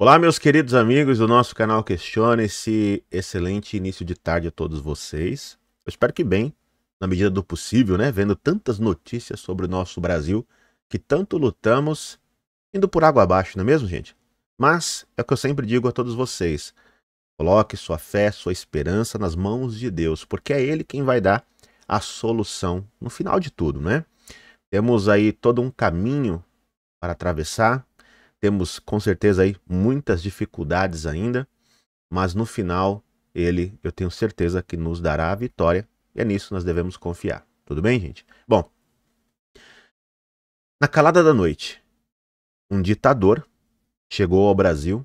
Olá, meus queridos amigos do nosso canal Questiona. Esse excelente início de tarde a todos vocês. Eu espero que bem, na medida do possível, né? Vendo tantas notícias sobre o nosso Brasil que tanto lutamos, indo por água abaixo, não é mesmo, gente? Mas é o que eu sempre digo a todos vocês: coloque sua fé, sua esperança nas mãos de Deus, porque é Ele quem vai dar a solução no final de tudo, né? Temos aí todo um caminho para atravessar, temos com certeza aí muitas dificuldades ainda, mas no final ele, eu tenho certeza que nos dará a vitória, e é nisso nós devemos confiar. Tudo bem, gente? Bom, na calada da noite, um ditador chegou ao Brasil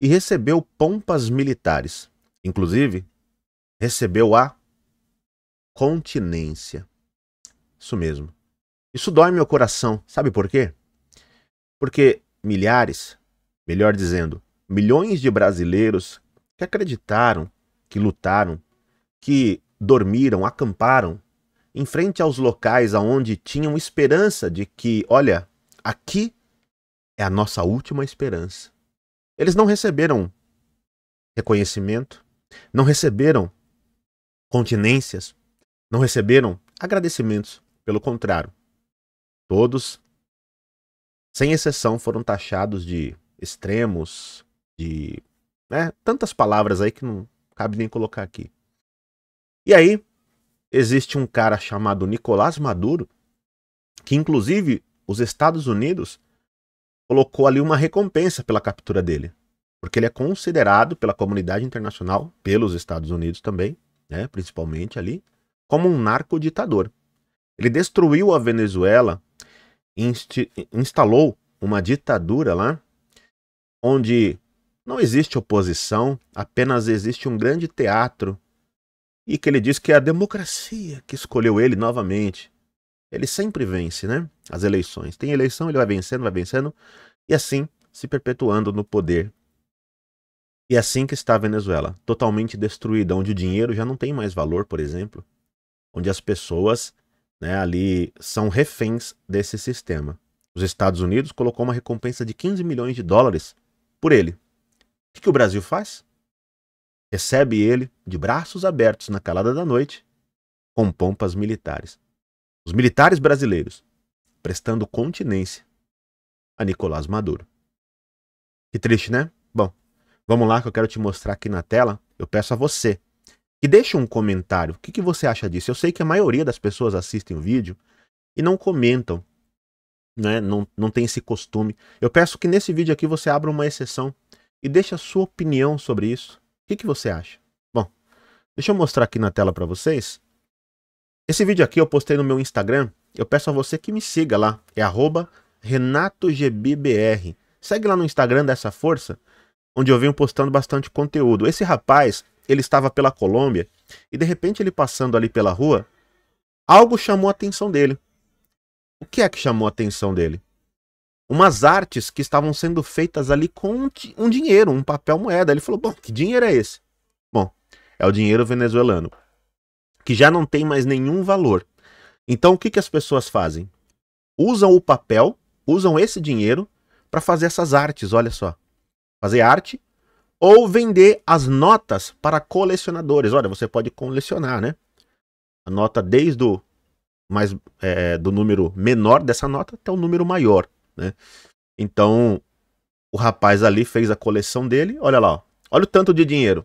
e recebeu pompas militares, inclusive recebeu a continência. Isso mesmo. Isso dói meu coração, sabe por quê? Porque milhares, melhor dizendo, milhões de brasileiros que acreditaram, que lutaram, que dormiram, acamparam em frente aos locais aonde tinham esperança de que, olha, aqui é a nossa última esperança. Eles não receberam reconhecimento, não receberam continências, não receberam agradecimentos, pelo contrário. Todos sem exceção, foram taxados de extremos, de né, tantas palavras aí que não cabe nem colocar aqui. E aí, existe um cara chamado Nicolás Maduro, que inclusive os Estados Unidos colocou ali uma recompensa pela captura dele, porque ele é considerado pela comunidade internacional, pelos Estados Unidos também, né, principalmente ali, como um narcoditador. Ele destruiu a Venezuela instalou uma ditadura lá, onde não existe oposição, apenas existe um grande teatro. E que ele diz que é a democracia que escolheu ele novamente. Ele sempre vence, né? As eleições. Tem eleição, ele vai vencendo, vai vencendo, e assim se perpetuando no poder. E é assim que está a Venezuela, totalmente destruída, onde o dinheiro já não tem mais valor, por exemplo, onde as pessoas né, ali são reféns desse sistema. Os Estados Unidos colocou uma recompensa de 15 milhões de dólares por ele. O que o Brasil faz? Recebe ele de braços abertos na calada da noite, com pompas militares. Os militares brasileiros prestando continência a Nicolás Maduro. Que triste, né? Bom, vamos lá que eu quero te mostrar aqui na tela. Eu peço a você que deixe um comentário. O que, que você acha disso? Eu sei que a maioria das pessoas assistem o vídeo e não comentam. Né? Não, não tem esse costume. Eu peço que nesse vídeo aqui você abra uma exceção e deixe a sua opinião sobre isso. O que, que você acha? Bom, deixa eu mostrar aqui na tela para vocês. Esse vídeo aqui eu postei no meu Instagram. Eu peço a você que me siga lá. É renatogbbr. Segue lá no Instagram dessa força, onde eu venho postando bastante conteúdo. Esse rapaz, ele estava pela Colômbia, e de repente ele passando ali pela rua, algo chamou a atenção dele. O que é que chamou a atenção dele? Umas artes que estavam sendo feitas ali com um dinheiro, um papel moeda. Ele falou: Bom, que dinheiro é esse? Bom, é o dinheiro venezuelano, que já não tem mais nenhum valor. Então o que, que as pessoas fazem? Usam o papel, usam esse dinheiro para fazer essas artes, olha só. Fazer arte ou vender as notas para colecionadores. Olha, você pode colecionar, né? A nota desde o mais é, do número menor dessa nota até o número maior, né? Então o rapaz ali fez a coleção dele. Olha lá, ó. olha o tanto de dinheiro.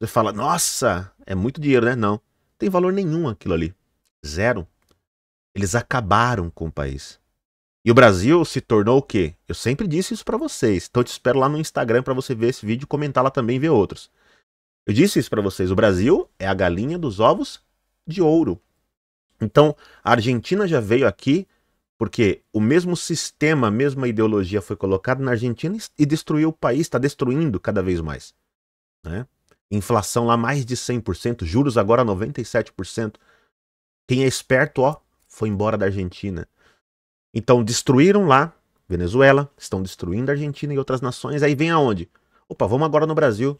Você fala, nossa, é muito dinheiro, né? Não, não tem valor nenhum aquilo ali, zero. Eles acabaram com o país. E o Brasil se tornou o quê? Eu sempre disse isso para vocês. Então eu te espero lá no Instagram para você ver esse vídeo, comentar lá também e ver outros. Eu disse isso para vocês. O Brasil é a galinha dos ovos de ouro. Então a Argentina já veio aqui porque o mesmo sistema, a mesma ideologia foi colocada na Argentina e destruiu o país, está destruindo cada vez mais. Né? Inflação lá mais de 100%, juros agora 97%. Quem é esperto, ó, foi embora da Argentina. Então destruíram lá Venezuela, estão destruindo a Argentina e outras nações. Aí vem aonde? Opa, vamos agora no Brasil.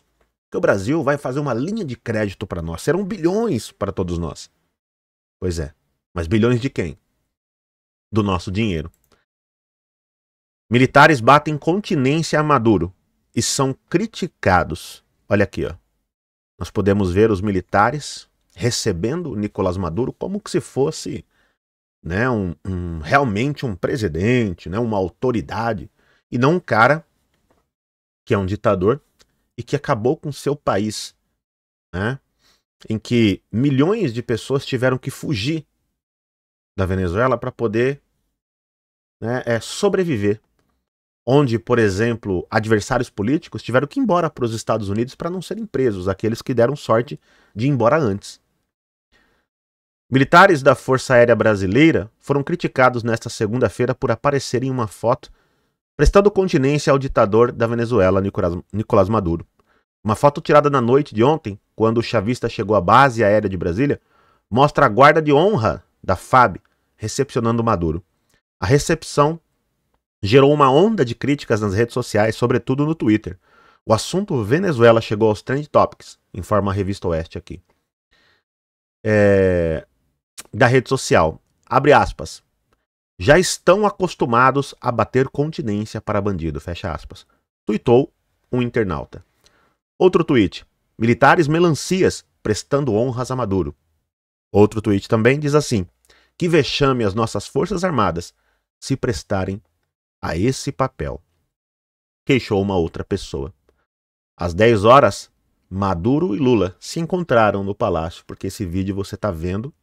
Que o Brasil vai fazer uma linha de crédito para nós. Serão bilhões para todos nós. Pois é. Mas bilhões de quem? Do nosso dinheiro. Militares batem continência a Maduro e são criticados. Olha aqui, ó. Nós podemos ver os militares recebendo Nicolás Maduro como se fosse né, um, um, realmente um presidente, né, uma autoridade, e não um cara que é um ditador e que acabou com seu país, né, em que milhões de pessoas tiveram que fugir da Venezuela para poder né, é, sobreviver. Onde, por exemplo, adversários políticos tiveram que ir embora para os Estados Unidos para não serem presos, aqueles que deram sorte de ir embora antes. Militares da Força Aérea Brasileira foram criticados nesta segunda-feira por aparecerem em uma foto prestando continência ao ditador da Venezuela, Nicolás Maduro. Uma foto tirada na noite de ontem, quando o chavista chegou à base aérea de Brasília, mostra a guarda de honra da FAB recepcionando Maduro. A recepção gerou uma onda de críticas nas redes sociais, sobretudo no Twitter. O assunto Venezuela chegou aos trend topics, informa a revista Oeste aqui. É da rede social. Abre aspas. Já estão acostumados a bater continência para bandido. Fecha aspas. Tuitou um internauta. Outro tweet. Militares melancias prestando honras a Maduro. Outro tweet também diz assim: que vexame as nossas Forças Armadas se prestarem a esse papel. Queixou uma outra pessoa. Às 10 horas, Maduro e Lula se encontraram no palácio, porque esse vídeo você está vendo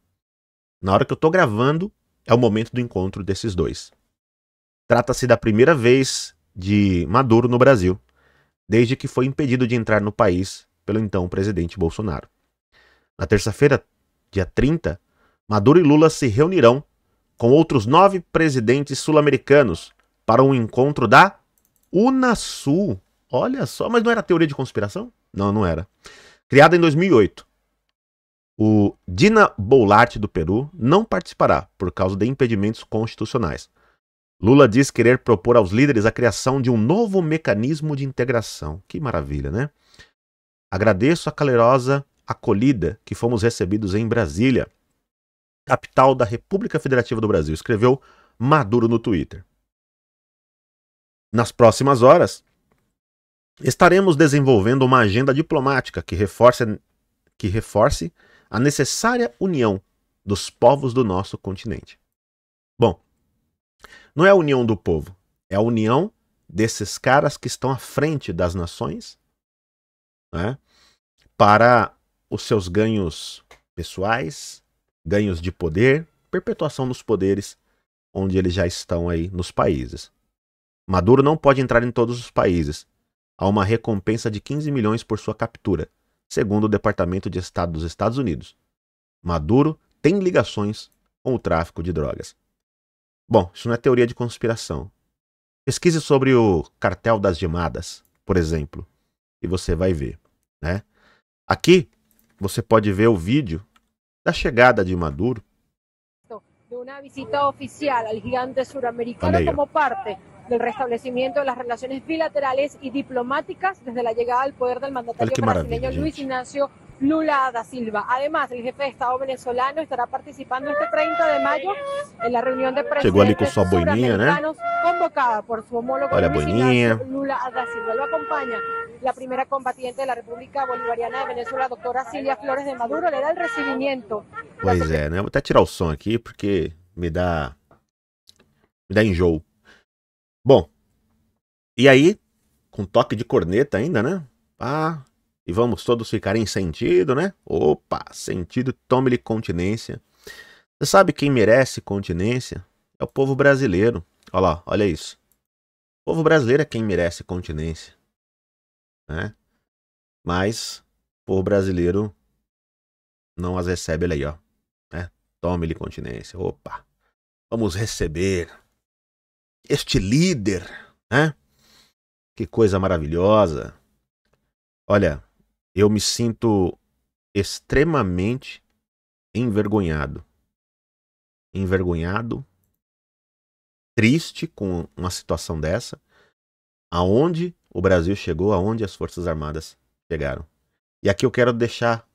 na hora que eu tô gravando, é o momento do encontro desses dois. Trata-se da primeira vez de Maduro no Brasil, desde que foi impedido de entrar no país pelo então presidente Bolsonaro. Na terça-feira, dia 30, Maduro e Lula se reunirão com outros nove presidentes sul-americanos para um encontro da Unasul. Olha só, mas não era teoria de conspiração? Não, não era. Criada em 2008, o Dina Boulart do Peru não participará por causa de impedimentos constitucionais. Lula diz querer propor aos líderes a criação de um novo mecanismo de integração. Que maravilha, né? Agradeço a calorosa acolhida que fomos recebidos em Brasília, capital da República Federativa do Brasil, escreveu Maduro no Twitter. Nas próximas horas, estaremos desenvolvendo uma agenda diplomática que reforce, que reforce a necessária união dos povos do nosso continente. Bom, não é a união do povo, é a união desses caras que estão à frente das nações né, para os seus ganhos pessoais, ganhos de poder, perpetuação dos poderes onde eles já estão aí nos países. Maduro não pode entrar em todos os países. Há uma recompensa de 15 milhões por sua captura segundo o Departamento de Estado dos Estados Unidos. Maduro tem ligações com o tráfico de drogas. Bom, isso não é teoria de conspiração. Pesquise sobre o cartel das gemadas, por exemplo, e você vai ver, né? Aqui você pode ver o vídeo da chegada de Maduro. De uma visita oficial ao gigante sul-americano como parte del restablecimiento de las relaciones bilaterales y diplomáticas desde la llegada al poder del mandatario brasileño Luis Ignacio Lula da Silva. Además, el jefe de Estado venezolano estará participando este 30 de mayo en la reunión de presidentes ¿eh? suramericanos convocada por su homólogo Lula da Silva. Lo acompaña la primera combatiente de la República Bolivariana de Venezuela, doctora Silvia Flores de Maduro, le da el recibimiento. Pues es, ¿no? Vou a tirar el son aquí porque me da me Bom, e aí, com toque de corneta ainda, né? Ah, e vamos todos ficar em sentido, né? Opa, sentido, tome-lhe continência. Você sabe quem merece continência? É o povo brasileiro. Olha lá, olha isso. O povo brasileiro é quem merece continência. Né? Mas o povo brasileiro não as recebe, olha aí, ó. Né? Tome-lhe continência. Opa, vamos receber este líder, né? Que coisa maravilhosa. Olha, eu me sinto extremamente envergonhado. Envergonhado, triste com uma situação dessa, aonde o Brasil chegou, aonde as Forças Armadas chegaram. E aqui eu quero deixar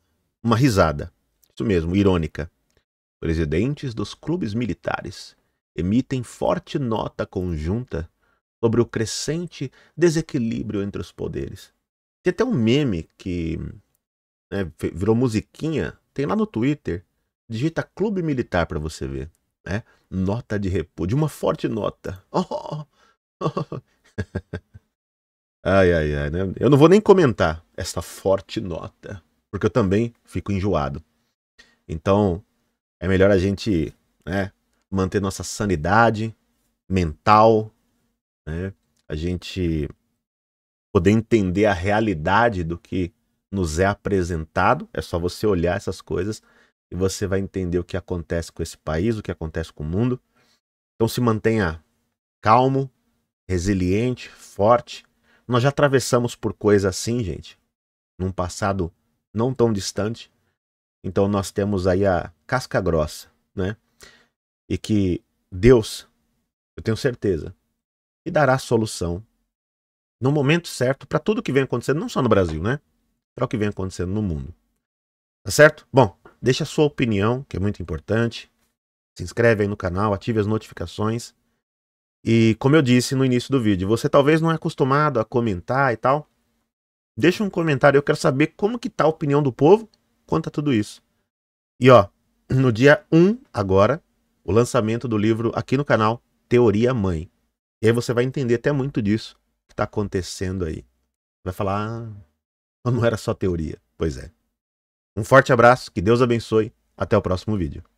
uma risada, isso mesmo, irônica. Presidentes dos clubes militares emitem forte nota conjunta sobre o crescente desequilíbrio entre os poderes. Tem até um meme que né, virou musiquinha, tem lá no Twitter, digita clube militar para você ver. Né? Nota de repúdio, uma forte nota. Oh, oh. ai, ai, ai. Né? Eu não vou nem comentar essa forte nota, porque eu também fico enjoado. Então, é melhor a gente né, manter nossa sanidade mental, né? A gente poder entender a realidade do que nos é apresentado. É só você olhar essas coisas e você vai entender o que acontece com esse país, o que acontece com o mundo. Então se mantenha calmo, resiliente, forte. Nós já atravessamos por coisa assim, gente, num passado não tão distante. Então nós temos aí a casca grossa, né? e que Deus, eu tenho certeza, te dará solução no momento certo para tudo que vem acontecendo, não só no Brasil, né? Para o que vem acontecendo no mundo. Tá certo? Bom, deixa a sua opinião, que é muito importante. Se inscreve aí no canal, ative as notificações. E como eu disse no início do vídeo, você talvez não é acostumado a comentar e tal. Deixa um comentário, eu quero saber como que tá a opinião do povo quanto a tudo isso. E ó, no dia 1 agora, o lançamento do livro aqui no canal Teoria Mãe. E aí você vai entender até muito disso que está acontecendo aí. Vai falar, ah, não era só teoria. Pois é. Um forte abraço, que Deus abençoe. Até o próximo vídeo.